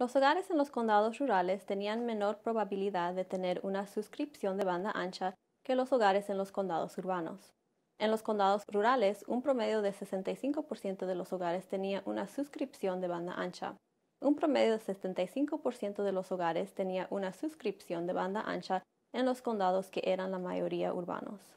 Los hogares en los condados rurales tenían menor probabilidad de tener una suscripción de banda ancha que los hogares en los condados urbanos. En los condados rurales, un promedio de 65% de los hogares tenía una suscripción de banda ancha. Un promedio de 75% de los hogares tenía una suscripción de banda ancha en los condados que eran la mayoría urbanos.